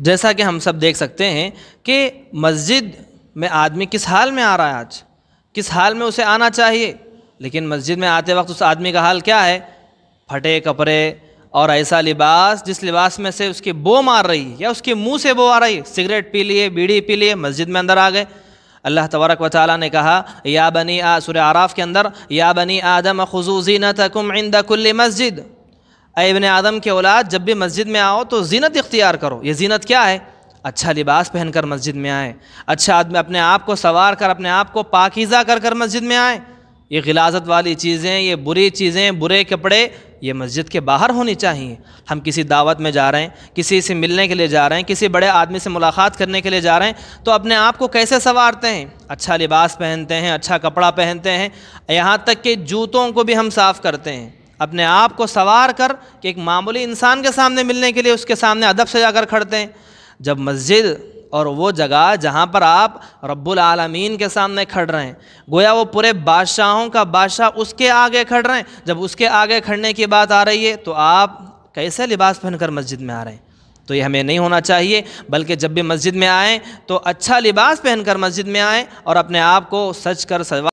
जैसा कि हम सब देख सकते हैं कि मस्जिद में आदमी किस हाल में आ रहा है आज किस हाल में उसे आना चाहिए लेकिन मस्जिद में आते वक्त उस आदमी का हाल क्या है फटे कपड़े और ऐसा लिबास जिस लिबास में से उसकी बो मार रही है या उसके मुंह से बो आ रही है सिगरेट पी लिए बीड़ी पी लिए मस्जिद में अंदर आ गए अल्लाह तबारक व ताली ने कहा या बनी आ सुर आराफ़ के अंदर या बनी आदम खजूजी न तकुम इंदकुल्ल मस्जिद अबन आदम के औलाद जब भी मस्जिद में आओ तो जीनत इख्तियार करो ये जीनत क्या है अच्छा लिबास पहनकर मस्जिद में आए अच्छा आदमी अपने आप को संवार कर अपने आप को पाकिज़ा कर कर मस्जिद में आए ये गिलाजत वाली चीज़ें ये बुरी चीज़ें बुरे कपड़े ये मस्जिद के बाहर होनी चाहिए हम किसी दावत में जा रहे हैं किसी से मिलने के लिए जा रहे हैं किसी बड़े आदमी से मुलाकात करने के लिए जा रहे हैं तो अपने आप को कैसे संवारते हैं अच्छा लिबास पहनते हैं अच्छा कपड़ा पहनते हैं यहाँ तक कि जूतों को भी हम साफ़ करते हैं अपने आप को सवार कर कि एक मामूली इंसान के सामने मिलने के लिए उसके सामने अदब से जाकर खड़ते हैं जब मस्जिद और वो जगह जहाँ पर आप रब्बुल आलमीन के सामने खड़ रहे हैं गोया वो पूरे बादशाहों का बादशाह उसके आगे खड़ रहे हैं जब उसके आगे खड़ने की बात आ रही है तो आप कैसे लिबास पहनकर मस्जिद में आ रहे हैं तो ये हमें नहीं होना चाहिए बल्कि जब भी मस्जिद में आएँ तो अच्छा लिबास पहनकर मस्जिद में आएँ और अपने आप को सच कर सवा